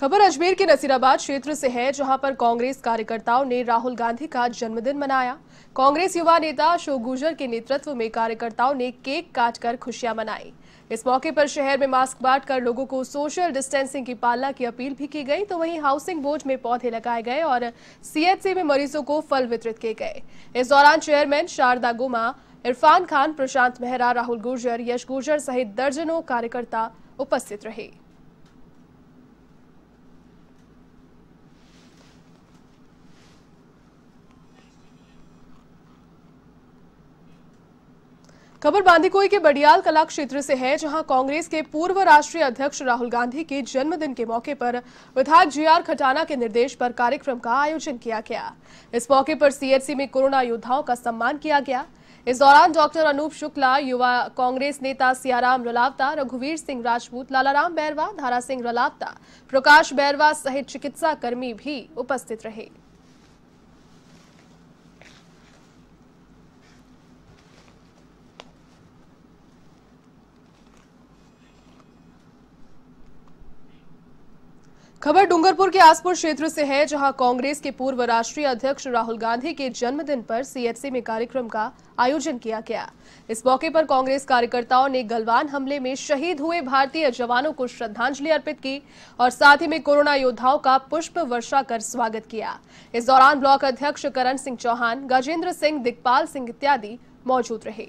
खबर अजमेर के नसीराबाद क्षेत्र से है जहां पर कांग्रेस कार्यकर्ताओं ने राहुल गांधी का जन्मदिन मनाया कांग्रेस युवा नेता अशोक गुजर के नेतृत्व में कार्यकर्ताओं ने केक काटकर खुशियां मनाई इस मौके पर शहर में मास्क बांटकर लोगों को सोशल डिस्टेंसिंग की पालना की अपील भी की गई तो वहीं हाउसिंग बोर्ड में पौधे लगाए गए और सीएचसी में मरीजों को फल वितरित किए गए इस दौरान चेयरमैन शारदा गुमा इरफान खान प्रशांत मेहरा राहुल गुर्जर यश गुर्जर सहित दर्जनों कार्यकर्ता उपस्थित रहे खबर बांदीकोई के बडियाल कला क्षेत्र से है जहां कांग्रेस के पूर्व राष्ट्रीय अध्यक्ष राहुल गांधी के जन्मदिन के मौके पर विधायक जीआर खटाना के निर्देश पर कार्यक्रम का आयोजन किया गया इस मौके पर सीएचसी में कोरोना योद्धाओं का सम्मान किया गया इस दौरान डॉक्टर अनूप शुक्ला युवा कांग्रेस नेता सियाराम रलावता रघुवीर सिंह राजपूत लालाराम बैरवा धारा सिंह रलावता प्रकाश बैरवा सहित चिकित्सा कर्मी भी उपस्थित रहे खबर डूंगरपुर के आसपुर क्षेत्र से है जहां कांग्रेस के पूर्व राष्ट्रीय अध्यक्ष राहुल गांधी के जन्मदिन पर सीएचसी में कार्यक्रम का आयोजन किया गया इस मौके पर कांग्रेस कार्यकर्ताओं ने गलवान हमले में शहीद हुए भारतीय जवानों को श्रद्धांजलि अर्पित की और साथ ही में कोरोना योद्धाओं का पुष्प वर्षा कर स्वागत किया इस दौरान ब्लॉक अध्यक्ष करण सिंह चौहान गजेंद्र सिंह दिग्पाल सिंह इत्यादि मौजूद रहे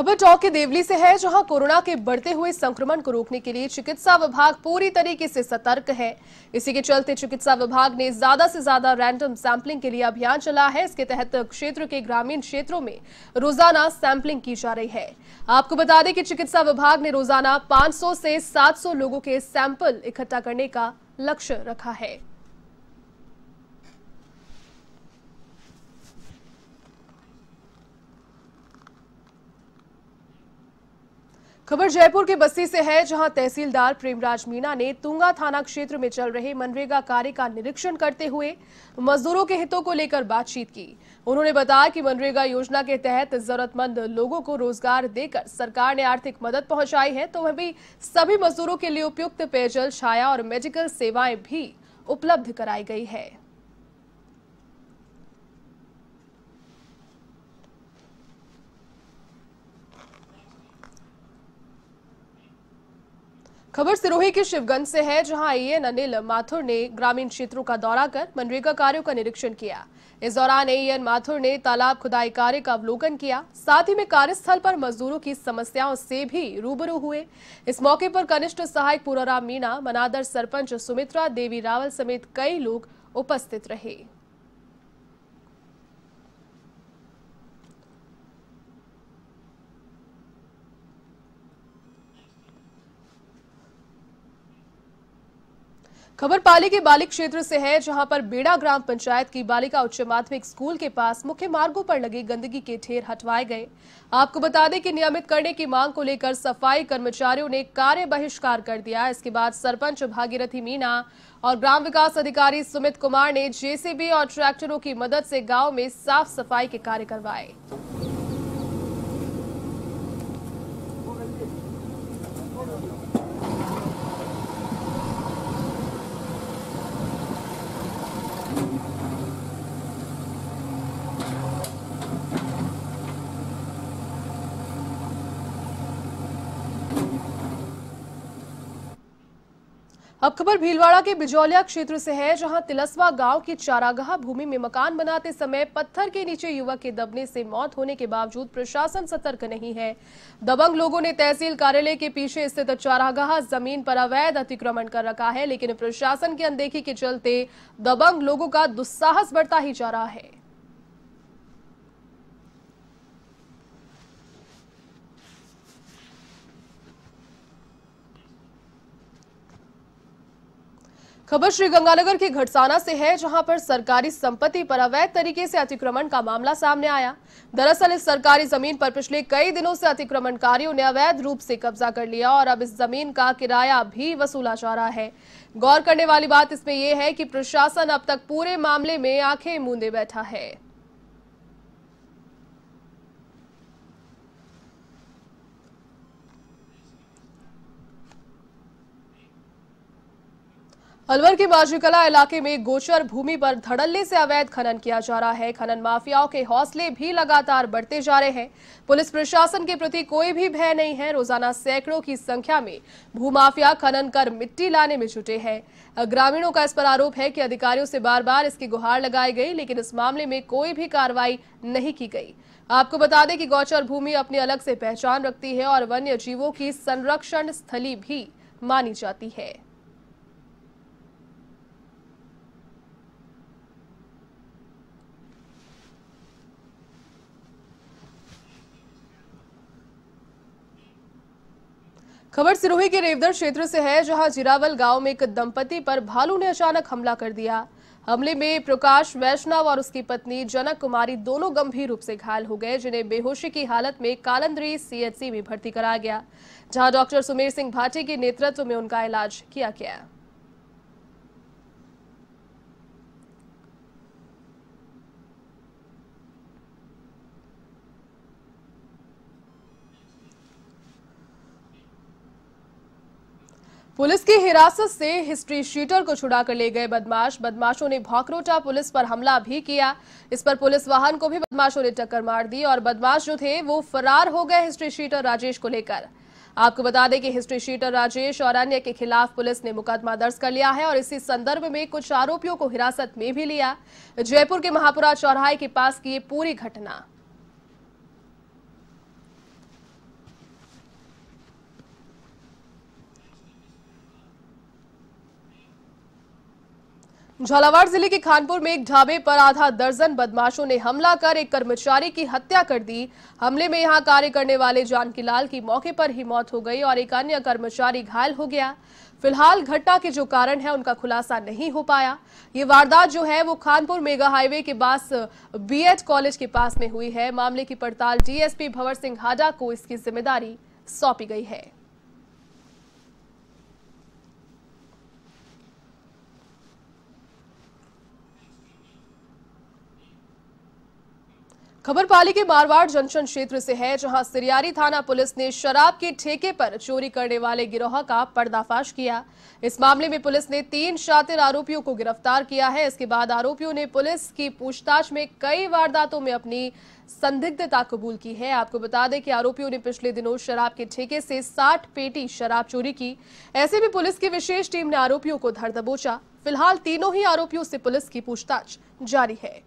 खबर टॉक के देवली से है जहां कोरोना के बढ़ते हुए संक्रमण को रोकने के लिए चिकित्सा विभाग पूरी तरीके से सतर्क है इसी के चलते चिकित्सा विभाग ने ज्यादा से ज्यादा रैंडम सैंपलिंग के लिए अभियान चला है इसके तहत क्षेत्र के ग्रामीण क्षेत्रों में रोजाना सैंपलिंग की जा रही है आपको बता दें कि चिकित्सा विभाग ने रोजाना पांच से सात लोगों के सैंपल इकट्ठा करने का लक्ष्य रखा है खबर जयपुर के बस्ती से है जहां तहसीलदार प्रेमराज मीणा ने तुंगा थाना क्षेत्र में चल रहे मनरेगा कार्य का निरीक्षण करते हुए मजदूरों के हितों को लेकर बातचीत की उन्होंने बताया कि मनरेगा योजना के तहत जरूरतमंद लोगों को रोजगार देकर सरकार ने आर्थिक मदद पहुंचाई है तो वह भी सभी मजदूरों के लिए उपयुक्त पेयजल छाया और मेडिकल सेवाएं भी उपलब्ध कराई गई है खबर सिरोही के शिवगंज से है जहां एन अनिल माथुर ने ग्रामीण क्षेत्रों का दौरा कर मनरेगा कार्यों का निरीक्षण किया इस दौरान एएन माथुर ने तालाब खुदाई कार्य का अवलोकन किया साथ ही में कार्यस्थल पर मजदूरों की समस्याओं से भी रूबरू हुए इस मौके पर कनिष्ठ सहायक पूराराम मीणा मनादर सरपंच सुमित्रा देवी रावल समेत कई लोग उपस्थित रहे खबर पाली के बालिक क्षेत्र से है जहां पर बेड़ा ग्राम पंचायत की बालिका उच्च माध्यमिक स्कूल के पास मुख्य मार्गों पर लगे गंदगी के ढेर हटवाए गए आपको बता दें कि नियमित करने की मांग को लेकर सफाई कर्मचारियों ने कार्य बहिष्कार कर दिया इसके बाद सरपंच भागीरथी मीना और ग्राम विकास अधिकारी सुमित कुमार ने जेसीबी और ट्रैक्टरों की मदद से गाँव में साफ सफाई के कार्य करवाए अब खबर भीलवाड़ा के बिजौलिया क्षेत्र से है जहां तिलसवा गांव की चारागाह भूमि में मकान बनाते समय पत्थर के नीचे युवक के दबने से मौत होने के बावजूद प्रशासन सतर्क नहीं है दबंग लोगों ने तहसील कार्यालय के पीछे स्थित चारागाह जमीन पर अवैध अतिक्रमण कर रखा है लेकिन प्रशासन की अनदेखी के चलते दबंग लोगों का दुस्साहस बढ़ता ही जा रहा है खबर श्री गंगानगर के घटसाना से है जहां पर सरकारी संपत्ति पर अवैध तरीके से अतिक्रमण का मामला सामने आया दरअसल इस सरकारी जमीन पर पिछले कई दिनों से अतिक्रमणकारियों ने अवैध रूप से कब्जा कर लिया और अब इस जमीन का किराया भी वसूला जा रहा है गौर करने वाली बात इसमें यह है कि प्रशासन अब तक पूरे मामले में आंखें मूंदे बैठा है अलवर के बाजूकला इलाके में गोचर भूमि पर धड़ल्ले से अवैध खनन किया जा रहा है खनन माफियाओं के हौसले भी लगातार बढ़ते जा रहे हैं पुलिस प्रशासन के प्रति कोई भी भय नहीं है रोजाना सैकड़ों की संख्या में भूमाफिया खनन कर मिट्टी लाने में जुटे हैं ग्रामीणों का इस पर आरोप है कि अधिकारियों से बार बार इसकी गुहार लगाई गई लेकिन इस मामले में कोई भी कार्रवाई नहीं की गई आपको बता दें कि गौचर भूमि अपनी अलग से पहचान रखती है और वन्य जीवों की संरक्षण स्थली भी मानी जाती है खबर सिरोही के रेवदर क्षेत्र से है जहां जिरावल गांव में एक दंपति पर भालू ने अचानक हमला कर दिया हमले में प्रकाश वैष्णव और उसकी पत्नी जनक कुमारी दोनों गंभीर रूप से घायल हो गए जिन्हें बेहोशी की हालत में कालंदरी सीएचसी में भर्ती कराया गया जहां डॉक्टर सुमेर सिंह भाटी के नेतृत्व में उनका इलाज किया गया पुलिस की हिरासत से हिस्ट्री शीटर को छुड़ाकर ले गए बदमाश बदमाशों ने भौकरोटा पुलिस पर हमला भी किया इस पर पुलिस वाहन को भी बदमाशों ने टक्कर मार दी और बदमाश जो थे वो फरार हो गए हिस्ट्री शीटर राजेश को लेकर आपको बता दें कि हिस्ट्री शीटर राजेश और अन्य के खिलाफ पुलिस ने मुकदमा दर्ज कर लिया है और इसी संदर्भ में कुछ आरोपियों को हिरासत में भी लिया जयपुर के महापुरा चौराहे के पास की ये पूरी घटना झालावाड़ जिले के खानपुर में एक ढाबे पर आधा दर्जन बदमाशों ने हमला कर एक कर्मचारी की हत्या कर दी हमले में यहां कार्य करने वाले जानकी लाल की मौके पर ही मौत हो गई और एक अन्य कर्मचारी घायल हो गया फिलहाल घटना के जो कारण है उनका खुलासा नहीं हो पाया ये वारदात जो है वो खानपुर मेगा हाईवे के पास बीएड कॉलेज के पास में हुई है मामले की पड़ताल डीएसपी भंवर सिंह हाडा को इसकी जिम्मेदारी सौंपी गई है खबर पाली के मारवाड़ जंक्शन क्षेत्र से है जहां सिरियारी थाना पुलिस ने शराब के ठेके पर चोरी करने वाले गिरोह का पर्दाफाश किया इस मामले में पुलिस ने तीन शातिर आरोपियों को गिरफ्तार किया है इसके बाद आरोपियों ने पुलिस की पूछताछ में कई वारदातों में अपनी संदिग्धता कबूल की है आपको बता दें कि आरोपियों ने पिछले दिनों शराब के ठेके से साठ पेटी शराब चोरी की ऐसे में पुलिस की विशेष टीम ने आरोपियों को धर दबोचा फिलहाल तीनों ही आरोपियों से पुलिस की पूछताछ जारी है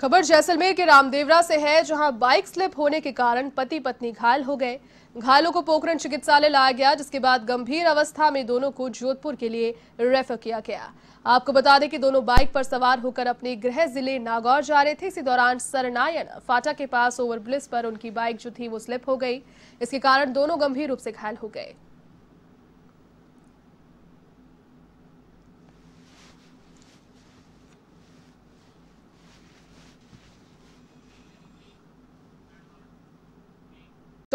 खबर जैसलमेर के रामदेवरा से है जहां बाइक स्लिप होने के कारण पति पत्नी घायल हो गए घायलों को पोखरण चिकित्सालय लाया गया जिसके बाद गंभीर अवस्था में दोनों को जोधपुर के लिए रेफर किया गया आपको बता दें कि दोनों बाइक पर सवार होकर अपने गृह जिले नागौर जा रहे थे इसी दौरान सरनायन फाटा के पास ओवरब्रिज पर उनकी बाइक जो थी वो स्लिप हो गई इसके कारण दोनों गंभीर रूप से घायल हो गए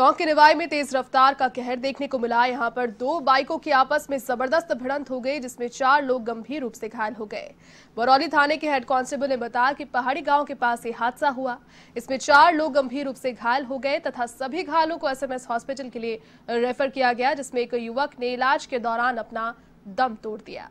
टोंक के रिवाय में तेज रफ्तार का कहर देखने को मिला यहां पर दो बाइकों की आपस में जबरदस्त भिड़ंत हो गई जिसमें चार लोग गंभीर रूप से घायल हो गए बरौली थाने के हेड कांस्टेबल ने बताया कि पहाड़ी गांव के पास ये हादसा हुआ इसमें चार लोग गंभीर रूप से घायल हो गए तथा सभी घायलों को एसएमएस हॉस्पिटल के लिए रेफर किया गया जिसमें एक युवक ने इलाज के दौरान अपना दम तोड़ दिया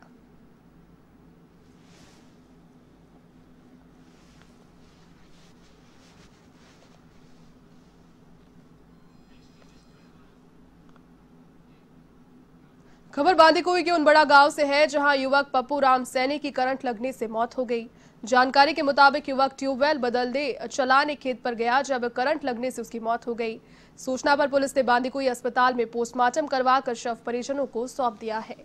खबर बांदीकुई के बड़ा गांव से है जहां युवक पप्पू राम सैनी की करंट लगने से मौत हो गई जानकारी के मुताबिक युवक ट्यूबवेल बदल दे चलाने खेत पर गया जब करंट लगने से उसकी मौत हो गई सूचना पर पुलिस ने बांदीकुई अस्पताल में पोस्टमार्टम करवाकर शव परिजनों को सौंप दिया है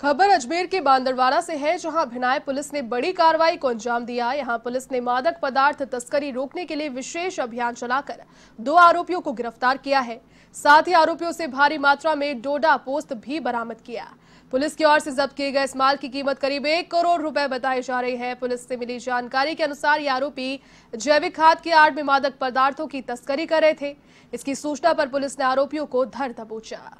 खबर अजमेर के बांदरवाड़ा से है जहां भिनाय पुलिस ने बड़ी कार्रवाई को अंजाम दिया यहां पुलिस ने मादक पदार्थ तस्करी रोकने के लिए विशेष अभियान चलाकर दो आरोपियों को गिरफ्तार किया है साथ ही आरोपियों से भारी मात्रा में डोडा पोस्त भी बरामद किया पुलिस की ओर से जब्त किए गए इस माल की कीमत करीब एक करोड़ रुपए बताई जा रही है पुलिस से मिली जानकारी के अनुसार ये आरोपी जैविक खाद की आड़ में मादक पदार्थों की तस्करी कर रहे थे इसकी सूचना पर पुलिस ने आरोपियों को धर दबोचा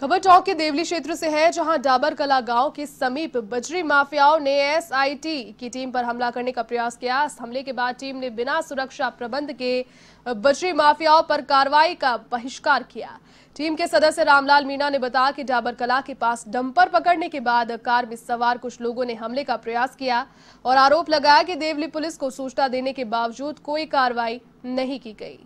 खबर चौक के देवली क्षेत्र से है जहां डाबर कला गांव के समीप बजरी माफियाओं ने एसआईटी की टीम पर हमला करने का प्रयास किया इस हमले के बाद टीम ने बिना सुरक्षा प्रबंध के बजरी माफियाओं पर कार्रवाई का बहिष्कार किया टीम के सदस्य रामलाल मीणा ने बताया कि डाबर कला के पास डंपर पकड़ने के बाद कार में सवार कुछ लोगों ने हमले का प्रयास किया और आरोप लगाया कि देवली पुलिस को सूचना देने के बावजूद कोई कार्रवाई नहीं की गई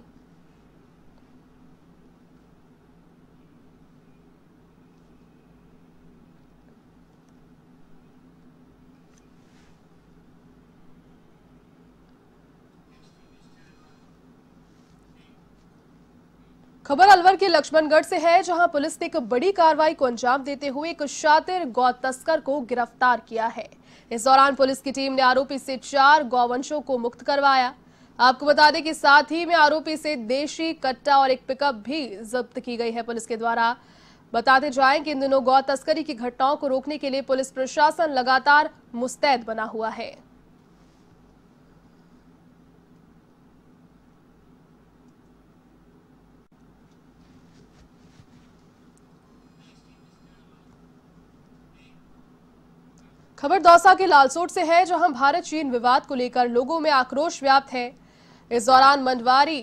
खबर अलवर के लक्ष्मणगढ़ से है जहां पुलिस ने एक बड़ी कार्रवाई को अंजाम देते हुए एक शातिर गौ तस्कर को गिरफ्तार किया है इस दौरान पुलिस की टीम ने आरोपी से चार गौवंशों को मुक्त करवाया आपको बता दें कि साथ ही में आरोपी से देशी कट्टा और एक पिकअप भी जब्त की गई है पुलिस के द्वारा बताते जाए कि इन दिनों गौ तस्करी की घटनाओं को रोकने के लिए पुलिस प्रशासन लगातार मुस्तैद बना हुआ है खबर दौसा के लालसोट से है जहां भारत चीन विवाद को लेकर लोगों में आक्रोश व्याप्त है इस दौरान मंडवारी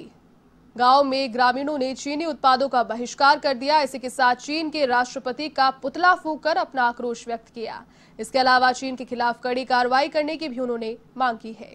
गांव में ग्रामीणों ने चीनी उत्पादों का बहिष्कार कर दिया इसी के साथ चीन के राष्ट्रपति का पुतला फूक कर अपना आक्रोश व्यक्त किया इसके अलावा चीन के खिलाफ कड़ी कार्रवाई करने की भी उन्होंने मांग की है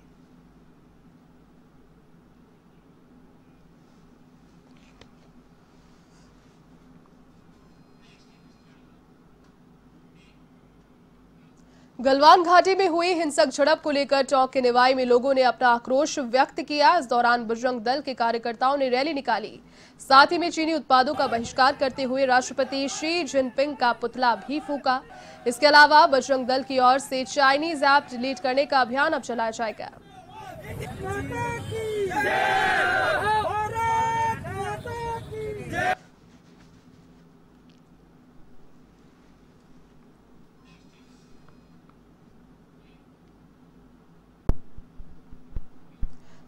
गलवान घाटी में हुई हिंसक झड़प को लेकर चौक के निवाई में लोगों ने अपना आक्रोश व्यक्त किया इस दौरान बजरंग दल के कार्यकर्ताओं ने रैली निकाली साथ ही में चीनी उत्पादों का बहिष्कार करते हुए राष्ट्रपति शी जिनपिंग का पुतला भी फूका इसके अलावा बजरंग दल की ओर से चाइनीज ऐप डिलीट करने का अभियान अब चलाया जाएगा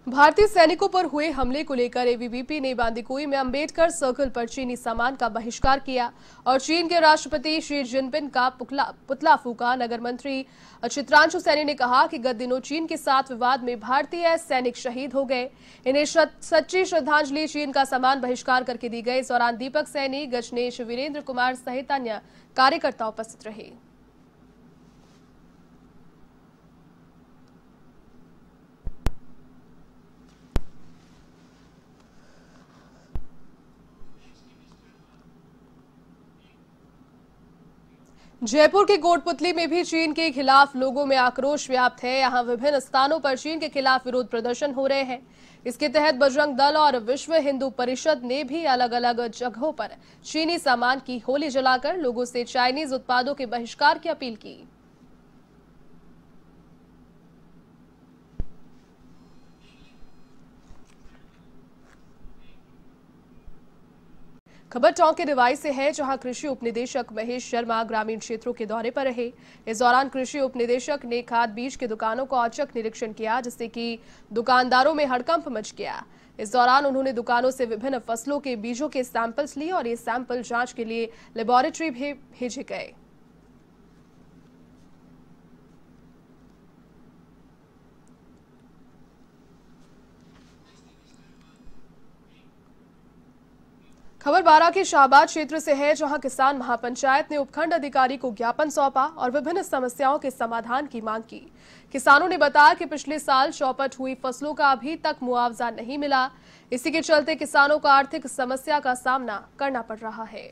भारतीय सैनिकों पर हुए हमले को लेकर एवीवीपी ने बांदीकुई में अंबेडकर सर्कल पर चीनी सामान का बहिष्कार किया और चीन के राष्ट्रपति शी जिनपिंग का पुतला पुतला फूका नगर मंत्री चित्रांशु सैनी ने कहा कि गत दिनों चीन के साथ विवाद में भारतीय सैनिक शहीद हो गए इन्हें सच्ची श्रद्धांजलि चीन का सामान बहिष्कार करके दी गई इस दौरान दीपक सैनी गजनेश वीरेंद्र कुमार सहित अन्य कार्यकर्ता उपस्थित रहे जयपुर के कोटपुतली में भी चीन के खिलाफ लोगों में आक्रोश व्याप्त है यहां विभिन्न स्थानों पर चीन के खिलाफ विरोध प्रदर्शन हो रहे हैं इसके तहत बजरंग दल और विश्व हिंदू परिषद ने भी अलग अलग जगहों पर चीनी सामान की होली जलाकर लोगों से चाइनीज उत्पादों के बहिष्कार की अपील की खबर टोंक के रिवाई से है जहां कृषि उपनिदेशक महेश शर्मा ग्रामीण क्षेत्रों के दौरे पर रहे इस दौरान कृषि उपनिदेशक ने खाद बीज की दुकानों का औचक निरीक्षण किया जिससे कि दुकानदारों में हड़कंप मच गया इस दौरान उन्होंने दुकानों से विभिन्न फसलों के बीजों के सैंपल्स लिए और ये सैंपल जांच के लिए लेबोरेटरी भी भेजे गए खबर बारा के शाहबाद क्षेत्र से है जहां किसान महापंचायत ने उपखंड अधिकारी को ज्ञापन सौंपा और विभिन्न समस्याओं के समाधान की मांग की किसानों ने बताया कि पिछले साल चौपट हुई फसलों का अभी तक मुआवजा नहीं मिला इसी के चलते किसानों को आर्थिक समस्या का सामना करना पड़ रहा है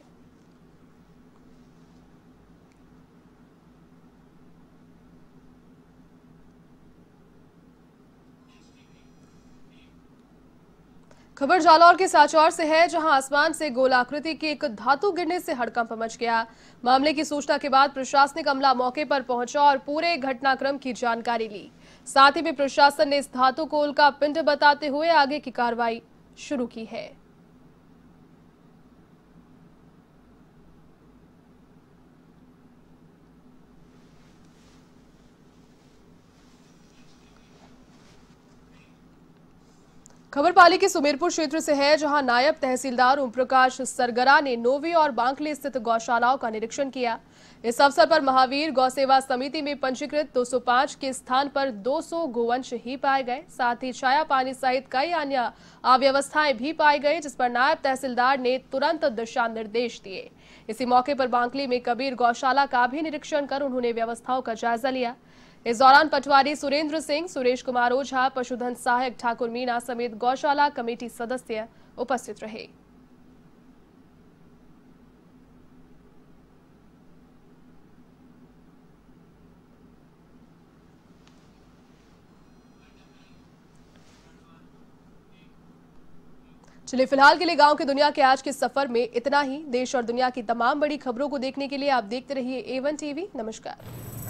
खबर जालौर के साचौर से है जहां आसमान से गोलाकृति की एक धातु गिरने से हड़कंप मच गया मामले की सूचना के बाद प्रशासनिक अमला मौके पर पहुंचा और पूरे घटनाक्रम की जानकारी ली साथ ही भी प्रशासन ने इस धातु को उल्का पिंड बताते हुए आगे की कार्रवाई शुरू की है खबर पाली के सुमेरपुर क्षेत्र से है जहां नायब तहसीलदार ओम प्रकाश सरगरा ने नोवी और बांकली स्थित गौशालाओं का निरीक्षण किया इस अवसर पर महावीर गौ सेवा समिति में पंजीकृत 205 के स्थान पर 200 गोवंश ही पाए गए साथ ही छाया पानी सहित कई अन्य अव्यवस्थाएं भी पाई गई जिस पर नायब तहसीलदार ने तुरंत दिशा निर्देश दिए इसी मौके पर बांकली में कबीर गौशाला का भी निरीक्षण कर उन्होंने व्यवस्थाओं का जायजा लिया इस दौरान पटवारी सुरेंद्र सिंह सुरेश कुमार ओझा पशुधन सहायक ठाकुर मीणा समेत गौशाला कमेटी सदस्य उपस्थित रहे चलिए फिलहाल के लिए गांव के दुनिया के आज के सफर में इतना ही देश और दुनिया की तमाम बड़ी खबरों को देखने के लिए आप देखते रहिए एवन टीवी नमस्कार